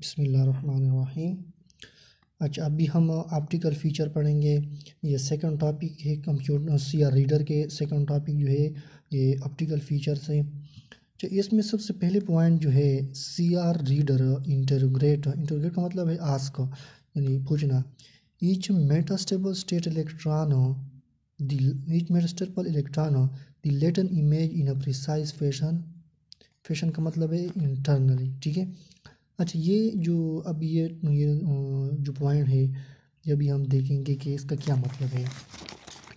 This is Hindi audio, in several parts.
बसमीम अच्छा अभी हम ऑप्टिकल फ़ीचर पढ़ेंगे ये सेकंड टॉपिक है कंप्यूटर uh, या रीडर के सेकंड टॉपिक जो है ये ऑप्टिकल फ़ीचर से तो इसमें सबसे पहले पॉइंट जो है C R reader integrate integrate का मतलब है आस्क यानी पूछना each metastable state electron each metastable electron the latent image in a precise fashion fashion का मतलब है इंटरनली ठीक है अच्छा ये जो अब ये ये जो पॉइंट है ये अभी हम देखेंगे कि इसका क्या मतलब है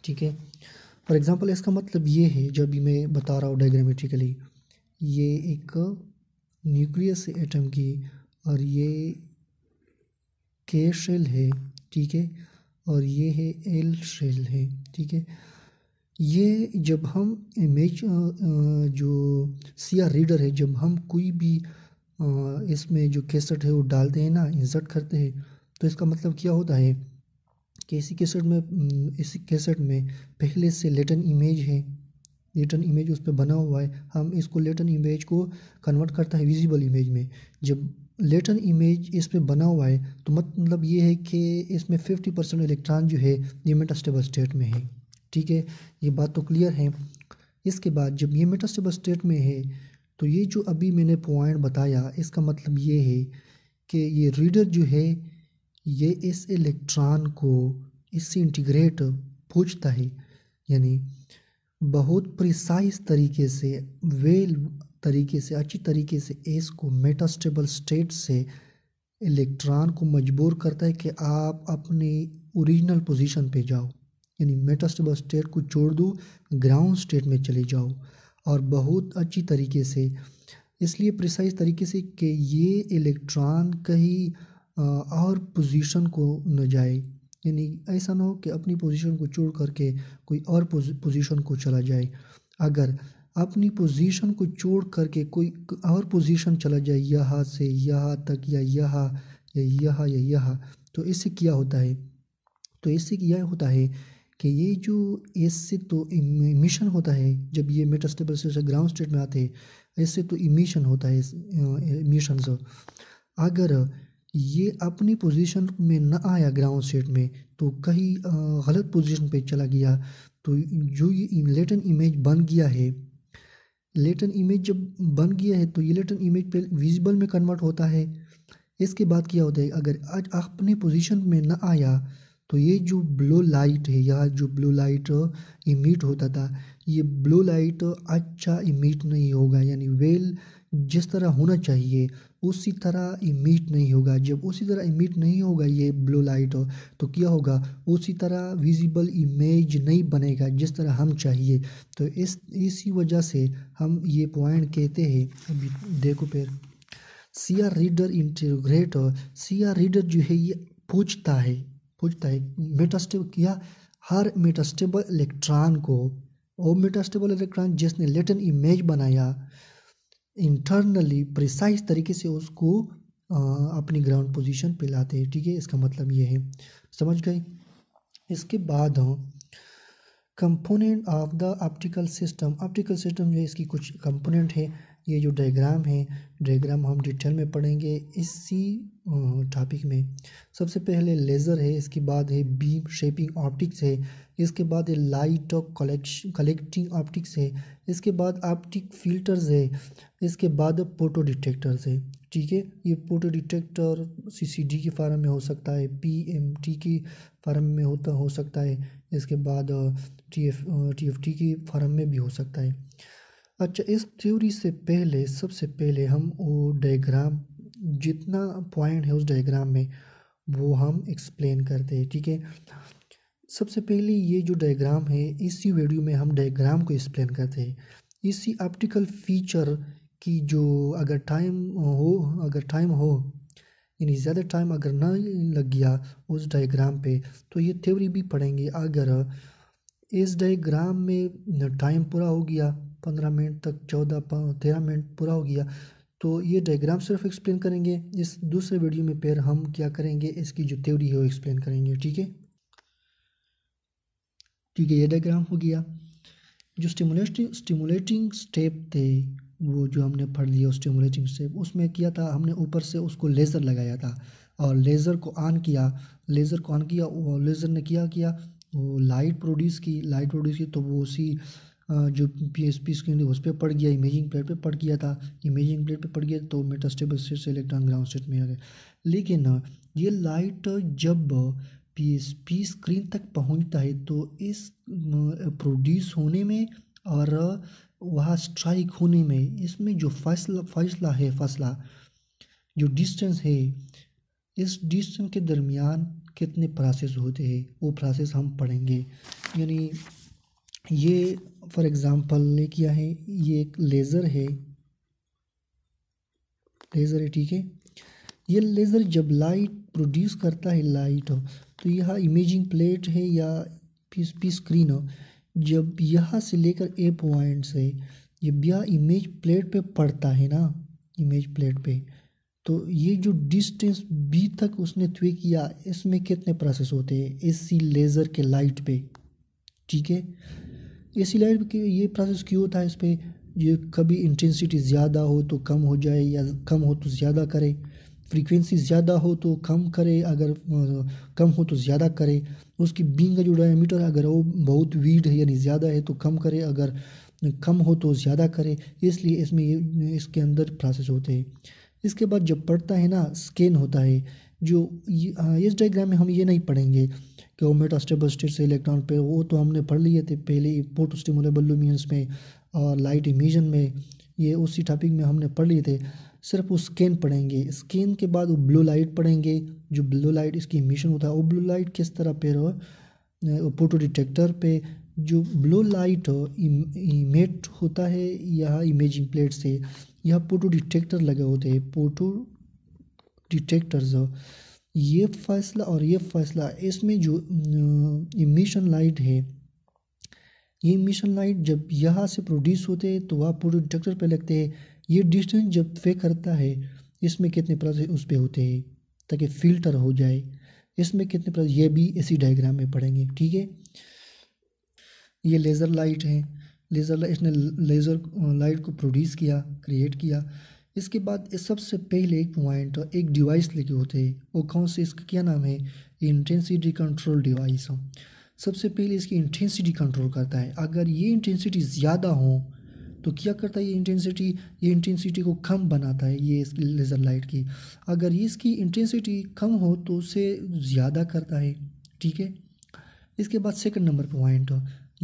ठीक है फॉर एग्ज़ाम्पल इसका मतलब ये है जो अभी मैं बता रहा हूँ डायग्रामेटिकली ये एक न्यूक्लियस एटम की और ये के शेल है ठीक है और ये है एल शेल है ठीक है ये जब हम इमेज जो सिया रीडर है जब हम कोई भी इसमें जो कैसेट है वो डालते हैं ना इंसर्ट करते हैं तो इसका मतलब क्या होता है कि इसी कैसेट में इसी कैसेट में पहले से लेटन इमेज है लेटन इमेज उस पर बना हुआ है हम इसको लेटन इमेज को कन्वर्ट करता है विजिबल इमेज में जब लेटन इमेज इस पर बना हुआ है तो मतलब ये है कि इसमें फिफ्टी परसेंट इलेक्ट्रॉन जो है ये मेटास्टेबल स्टेट में है ठीक है ये बात तो क्लियर है इसके बाद जब ये मेटास्टेबल स्टेट में है तो ये जो अभी मैंने पॉइंट बताया इसका मतलब ये है कि ये रीडर जो है ये इस इलेक्ट्रॉन को इससे इंटीग्रेट पूछता है यानी बहुत प्रिसाइज तरीके से वेल तरीके से अच्छी तरीके से एस को मेटास्टेबल स्टेट से इलेक्ट्रॉन को मजबूर करता है कि आप अपनी ओरिजिनल पोजीशन पे जाओ यानी मेटास्टेबल स्टेट को छोड़ दो ग्राउंड स्टेट में चले जाओ और बहुत अच्छी तरीके से इसलिए प्रिसाइज तरीके से कि ये इलेक्ट्रॉन कहीं और पोजीशन को न जाए यानी ऐसा ना हो कि अपनी पोजीशन को छोड़ करके कोई और पोजीशन को चला जाए अगर अपनी पोजीशन को छोड़ करके कोई और पोजीशन चला जाए यहाँ से यहाँ तक या यहाँ या यहाँ या यहाँ तो इससे क्या होता है तो इससे यह होता है कि ये जो इससे तो इमिशन होता है जब ये मेटास्टेबल से ग्राउंड स्टेट में आते हैं इससे तो इमिशन होता है इमिशन अगर ये अपनी पोजीशन में न आया ग्राउंड स्टेट में तो कहीं गलत पोजीशन पे चला गया तो जो ये लेटन इमेज बन गया है लेटन इमेज जब बन गया है तो ये लेटन इमेज पे विजिबल में कन्वर्ट होता है इसके बाद क्या होता है अगर आज अपने पोजीशन में न आया तो ये जो ब्लू लाइट है या जो ब्लू लाइट इमिट होता था ये ब्लू लाइट अच्छा इमिट नहीं होगा यानी वेल जिस तरह होना चाहिए उसी तरह इमिट नहीं होगा जब उसी तरह इमिट नहीं होगा ये ब्लू लाइट हो तो क्या होगा उसी तरह विजिबल इमेज नहीं बनेगा जिस तरह हम चाहिए तो इस इसी वजह से हम ये पॉइंट कहते हैं अभी देखो फिर C R reader integrator C R reader जो है ये पूछता है पूछता है मेटास्टेबल किया हर मेटास्टेबल इलेक्ट्रॉन को और मेटास्टेबल इलेक्ट्रॉन जिसने लेटन इमेज बनाया इंटरनली प्रिसाइज तरीके से उसको आ, अपनी ग्राउंड पोजीशन पे लाते हैं ठीक है इसका मतलब ये है समझ गए इसके बाद हम component of the optical system optical system जो है इसकी कुछ कंपोनेंट है ये जो डायग्राम है डायग्राम हम डिटेल में पढ़ेंगे इसी टॉपिक में सबसे पहले लेज़र है इसके बाद है बीम शेपिंग ऑप्टिक्स है इसके बाद है लाइट और कलेक्श कलेक्टिंग ऑप्टिक्स है इसके बाद ऑप्टिक फिल्टर्स है इसके बाद फोटो डिटेक्टर्स है ठीक है ये फोटो डिटेक्टर सीसीडी के फार्म में हो सकता है पीएमटी की फार्म में होता हो सकता है इसके बाद टीएफ टीएफटी की फार्म में भी हो सकता है अच्छा इस थ्योरी से पहले सबसे पहले हम वो डायग्राम जितना पॉइंट है उस डायग्राम में वो हम एक्सप्लेन करते हैं ठीक है सबसे पहले ये जो डायग्राम है इसी वीडियो में हम डायग्राम को एक्सप्लेन करते हैं इसी ऑप्टिकल फीचर की जो अगर टाइम हो अगर टाइम हो यानी ज़्यादा टाइम अगर ना लग गया उस डायग्राम पे तो ये थ्योरी भी पढ़ेंगे अगर इस डायग्राम में टाइम पूरा हो गया पंद्रह मिनट तक चौदह तेरह मिनट पूरा हो गया तो ये डायग्राम सिर्फ एक्सप्लेन करेंगे इस दूसरे वीडियो में फिर हम क्या करेंगे इसकी जो थ्योरी है वो एक्सप्लेन करेंगे ठीक है ठीक है ये डायग्राम हो गया जो स्टिमुलेटिंग स्टिमुलेटिंग स्टेप थे वो जो हमने पढ़ लिया स्टिमुलेटिंग स्टेप उसमें किया था हमने ऊपर से उसको लेज़र लगाया था और लेज़र को ऑन किया लेज़र को ऑन किया और लेज़र ने किया किया वो लाइट प्रोड्यूस की लाइट प्रोड्यूस की तो वो उसी जो पी एस पी स्क्रीन थी उस पर पड़ गया इमेजिंग प्लेट पे पड़ गया था इमेजिंग प्लेट पे पड़ गया तो मेटास्टेबल स्टेट से इलेक्ट्रॉन ग्राउंड स्टेट में आ गया लेकिन ये लाइट जब पी एस पी स्क्रीन तक पहुंचता है तो इस प्रोड्यूस होने में और वहाँ स्ट्राइक होने में इसमें जो फैसला फैसला है फैसला जो डिस्टेंस है इस डिस्टेंस के दरमियान कितने प्रोसेस होते हैं वो प्रोसेस हम पढ़ेंगे यानी ये फॉर एग्जांपल ने किया है ये एक लेज़र है लेज़र है ठीक है ये लेज़र जब लाइट प्रोड्यूस करता है लाइट तो यह इमेजिंग प्लेट है या पीस पी स्क्रीन हो जब यहाँ से लेकर ए पॉइंट से जब यह इमेज प्लेट पे पड़ता है ना इमेज प्लेट पे तो ये जो डिस्टेंस बी तक उसने थ्वे किया इसमें कितने प्रोसेस होते हैं एसी लेज़र के लाइट पे ठीक है ए सी लाइट के ये प्रोसेस क्यों होता है इस पर ये कभी इंटेंसिटी ज़्यादा हो तो कम हो जाए या कम हो तो ज़्यादा करे फ्रीक्वेंसी ज़्यादा हो तो कम करे अगर कम हो तो ज़्यादा करे उसकी बींग का जो डायमीटर अगर वो बहुत वीड है यानी ज़्यादा है तो कम करे अगर कम हो तो ज़्यादा करे इसलिए इसमें इसके अंदर प्रोसेस होते हैं इसके बाद जब पढ़ता है ना स्कैन होता है जो हाँ, इस डायग्राम में हम ये नहीं पढ़ेंगे कि ओमेट स्टेबल स्टेट से इलेक्ट्रॉन पे वो तो हमने पढ़ लिए थे पहले पोट स्टिमुलेबल लुमियंस में और लाइट इमीजन में ये उसी टॉपिक में हमने पढ़ लिए थे सिर्फ वो स्कैन पढ़ेंगे स्कैन के बाद वो ब्लू लाइट पढ़ेंगे जो ब्लू लाइट इसकी इमिशन होता है वो ब्लू लाइट किस तरह पे रहो फोटो डिटेक्टर पे जो ब्लू लाइट हो इमेट होता है यह इमेजिंग प्लेट से यह फोटो डिटेक्टर लगे होते हैं फोटो डिटेक्टर्स ये फैसला और ये फैसला इसमें जो इमिशन लाइट है ये इमिशन लाइट जब यहाँ से प्रोड्यूस होते हैं तो वह पूरे डिटेक्टर पे लगते हैं ये डिस्टेंस जब फे करता है इसमें कितने प्लस उस पर होते हैं ताकि फिल्टर हो जाए इसमें कितने प्रोसेस ये भी इसी डायग्राम में पढ़ेंगे ठीक है ये लेज़र लाइट है लेज़र लाइट इसने लेज़र लाइट को प्रोड्यूस किया क्रिएट किया इसके बाद इस सबसे पहले एक पॉइंट और एक डिवाइस लेके होते हैं वो कौन से इसका क्या नाम है इंटेंसिटी कंट्रोल डिवाइस सबसे पहले इसकी इंटेंसिटी कंट्रोल करता है अगर ये इंटेंसिटी ज़्यादा हो तो क्या करता है ये इंटेंसिटी ये इंटेंसिटी को कम बनाता है ये इसकी लेज़र लाइट की अगर ये इसकी इंटेंसिटी कम हो तो उसे ज़्यादा करता है ठीक है इसके बाद सेकंड नंबर पॉइंट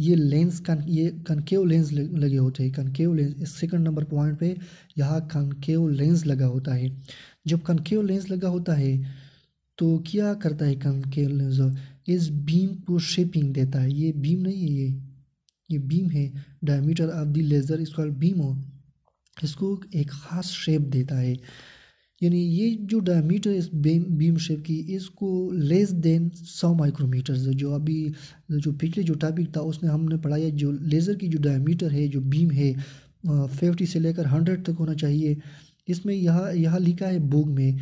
ये लेंस कन ये कनकेव लेंस लगे होते हैं concave lens second number point पे यहाँ कनकेव लेंस लगा होता है जब कनकेव लेंस लगा होता है तो क्या करता है कनकेव लेंस इस बीम को शेपिंग देता है ये बीम नहीं है ये ये बीम है डायमीटर ऑफ द लेज़र इसका बीम हो इसको एक ख़ास शेप देता है यानी ये जो डायमीटर इस बीम बीम शेप की इसको लेस देन सौ माइक्रोमीटर जो अभी जो पिछले जो टॉपिक था उसमें हमने पढ़ाया जो लेज़र की जो डायमीटर है जो बीम है फिफ्टी से लेकर हंड्रेड तक होना चाहिए इसमें यह यह लिखा है बुक में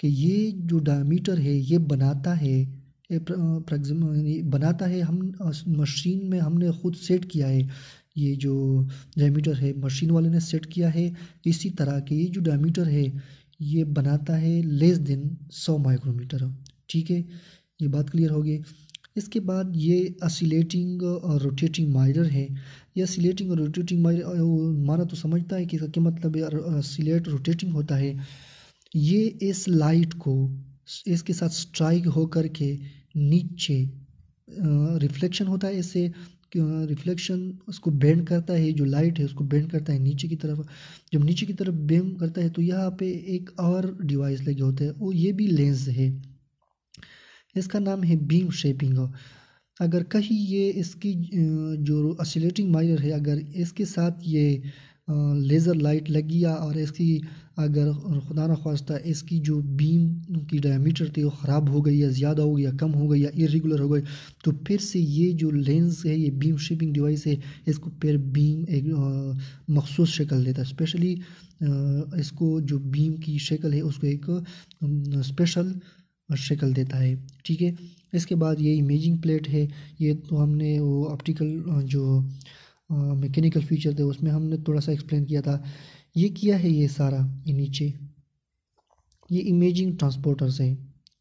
कि ये जो डायमीटर है ये बनाता है बनाता है हम मशीन में हमने खुद सेट किया है ये जो डायमीटर है मशीन वाले ने सेट किया है इसी तरह के ये जो डायमीटर है ये बनाता है लेस देन सौ माइक्रोमीटर ठीक है ये बात क्लियर होगी इसके बाद ये असिलेटिंग और रोटेटिंग माइरर है यह सिलेटिंग और रोटेटिंग माइरर माना तो समझता है कि इसका क्या मतलब सिलेट रोटेटिंग होता है ये इस लाइट को इसके साथ स्ट्राइक होकर के नीचे रिफ्लेक्शन होता है इससे रिफ्लेक्शन उसको बेंड करता है जो लाइट है उसको बेंड करता है नीचे की तरफ जब नीचे की तरफ बेम करता है तो यहाँ पे एक और डिवाइस लगे होते हैं वो ये भी लेंस है इसका नाम है बीम शेपिंग अगर कहीं ये इसकी जो असिलेटिंग मायर है अगर इसके साथ ये लेज़र लाइट लगी या और इसकी अगर खुदा ना खास्ता इसकी जो बीम की डायमीटर थी वो ख़राब हो गई या ज़्यादा हो गई या कम हो गई या इरेगुलर हो गई तो फिर से ये जो लेंस है ये बीम शेपिंग डिवाइस है इसको फिर बीम एक मखसूस शक्ल देता है स्पेशली इसको जो बीम की शक्ल है उसको एक स्पेशल शक्ल देता है ठीक है इसके बाद ये इमेजिंग प्लेट है ये तो हमने वो ऑप्टिकल जो मैकेनिकल फीचर थे उसमें हमने थोड़ा सा एक्सप्लेन किया था ये किया है ये सारा ये नीचे ये इमेजिंग ट्रांसपोर्टर्स हैं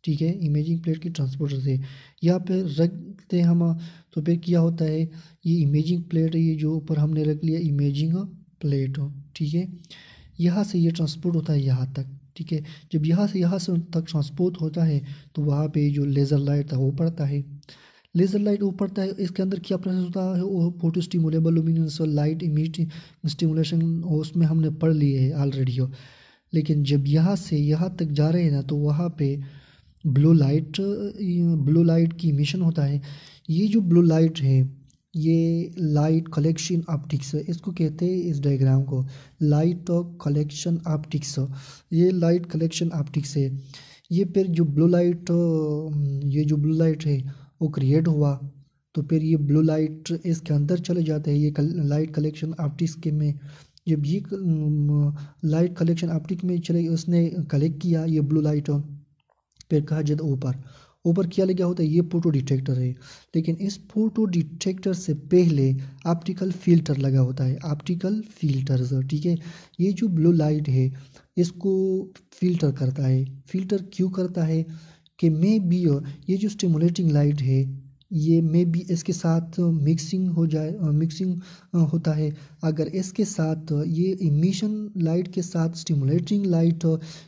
ठीक है इमेजिंग प्लेट की ट्रांसपोर्टर्स है यहाँ पे रखते हम तो फिर क्या होता है ये इमेजिंग प्लेट है ये जो ऊपर हमने रख लिया इमेजिंग प्लेट ठीक है यहाँ से ये ट्रांसपोर्ट होता है यहाँ तक ठीक है जब यहाँ से यहाँ से तक ट्रांसपोर्ट होता है तो वहाँ पे जो लेज़र लाइट था वो पड़ता है लेज़र लाइट वो पड़ता है इसके अंदर क्या प्रोसेस होता है वो फोटो स्टिमुलेबल लुमिनस और लाइट इमिट स्टिमुलेशन उसमें हमने पढ़ लिए है ऑलरेडी हो लेकिन जब यहाँ से यहाँ तक जा रहे हैं ना तो वहाँ पे ब्लू लाइट ब्लू लाइट की मिशन होता है ये जो ब्लू लाइट है ये लाइट कलेक्शन ऑप्टिक्स इसको कहते हैं इस डायग्राम को लाइट और कलेक्शन ऑप्टिक्स ये लाइट कलेक्शन ऑप्टिक्स है ये फिर जो ब्लू लाइट ये जो ब्लू लाइट है वो क्रिएट हुआ तो फिर ये ब्लू लाइट इसके अंदर चले जाते हैं ये कल, लाइट कलेक्शन ऑप्टिक्स के में जब ये लाइट कलेक्शन ऑप्टिक में चले उसने कलेक्ट किया ये ब्लू लाइट फिर कहा जाता ऊपर ऊपर क्या लगा होता है ये फोटो डिटेक्टर है लेकिन इस फोटो डिटेक्टर से पहले ऑप्टिकल फिल्टर लगा होता है ऑप्टिकल फिल्टर ठीक है ये जो ब्लू लाइट है इसको फिल्टर करता है फिल्टर क्यों करता है कि मे बी uh, ये जो स्टिमुलेटिंग लाइट है ये मे बी इसके साथ मिक्सिंग uh, हो जाए मिक्सिंग uh, होता है अगर इसके साथ ये इमिशन लाइट के साथ स्टिमुलेटिंग लाइट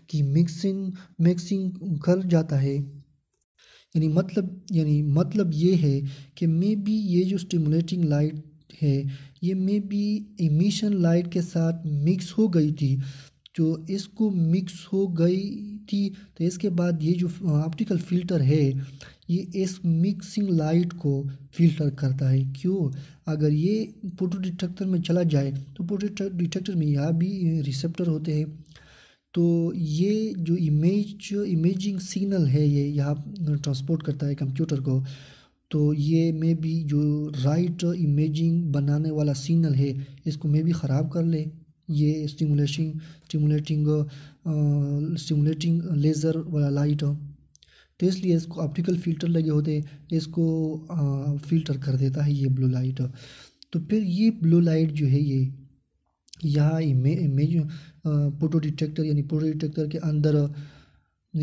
की मिक्सिंग मिक्सिंग कर जाता है यानी मतलब यानी मतलब ये है कि मे बी ये जो स्टिमुलेटिंग लाइट है ये मे बी इमिशन लाइट के साथ मिक्स हो गई थी जो इसको मिक्स हो गई थी तो इसके बाद ये जो ऑप्टिकल फिल्टर है ये इस मिक्सिंग लाइट को फिल्टर करता है क्यों अगर ये फोटो डिटेक्टर में चला जाए तो फोटो डिटेक्टर में यहाँ भी रिसेप्टर होते हैं तो ये जो इमेज इमेजिंग सिग्नल है ये यहाँ ट्रांसपोर्ट करता है कंप्यूटर को तो ये मे भी जो राइट इमेजिंग बनाने वाला सिग्नल है इसको मे भी ख़राब कर ले ये स्टिमुलेशन स्टिमुलेटिंग स्टिमुलेटिंग लेज़र वाला लाइट तो इसलिए इसको ऑप्टिकल फिल्टर लगे होते इसको आ, फिल्टर कर देता है ये ब्लू लाइट तो फिर ये ब्लू लाइट जो है ये यहाँ इमेज इमेज फोटो डिटेक्टर यानी फोटो डिटेक्टर के अंदर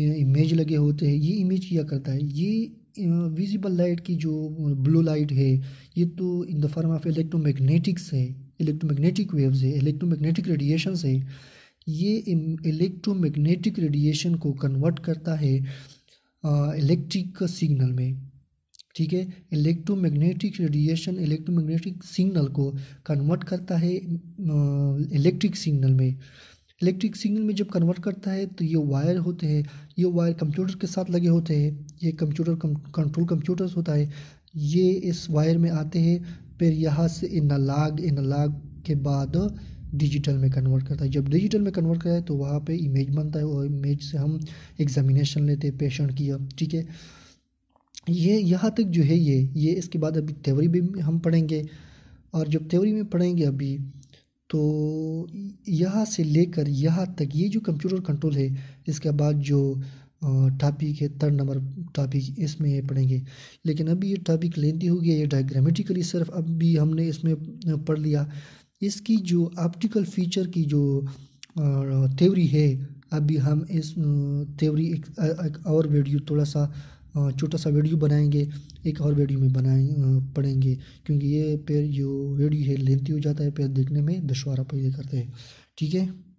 इमेज लगे होते हैं ये इमेज किया करता है ये विजिबल लाइट की जो ब्लू लाइट है ये तो in the form of electromagnetics है इलेक्ट्रोमैग्नेटिक वेव्स है इलेक्ट्रोमैग्नेटिक रेडिएशन है ये इलेक्ट्रोमैग्नेटिक रेडिएशन को कन्वर्ट करता है इलेक्ट्रिक सिग्नल में ठीक है इलेक्ट्रोमैग्नेटिक रेडिएशन इलेक्ट्रोमैग्नेटिक सिग्नल को कन्वर्ट करता है इलेक्ट्रिक सिग्नल में इलेक्ट्रिक सिग्नल में जब कन्वर्ट करता है तो ये वायर होते हैं ये वायर कंप्यूटर के साथ लगे होते हैं ये कंप्यूटर कंट्रोल कंप्यूटर्स होता है ये इस वायर में आते हैं फिर यहाँ से इनालाग इनालाग के बाद डिजिटल में कन्वर्ट करता है जब डिजिटल में कन्वर्ट करता है तो वहाँ पे इमेज बनता है और इमेज से हम एग्जामिनेशन लेते हैं पेशेंट की ठीक है ये यहाँ तक जो है ये ये इसके बाद अभी थ्योरी भी हम पढ़ेंगे और जब थ्योरी में पढ़ेंगे अभी तो यहाँ से लेकर यहाँ तक ये जो कंप्यूटर कंट्रोल है इसके बाद जो टॉपिक है थर्ड नंबर टॉपिक इसमें ये पढ़ेंगे लेकिन अभी ये टॉपिक लेंदी हो गया ये डायग्रामेटिकली सिर्फ अभी हमने इसमें पढ़ लिया इसकी जो ऑप्टिकल फीचर की जो थ्योरी है अभी हम इस थ्योरी एक, एक और वीडियो थोड़ा सा छोटा सा वीडियो बनाएंगे एक और वीडियो में बनाए पढ़ेंगे क्योंकि ये फिर जो वीडियो है लेंथी हो जाता है फिर देखने में दुशवारा पैदा करते हैं ठीक है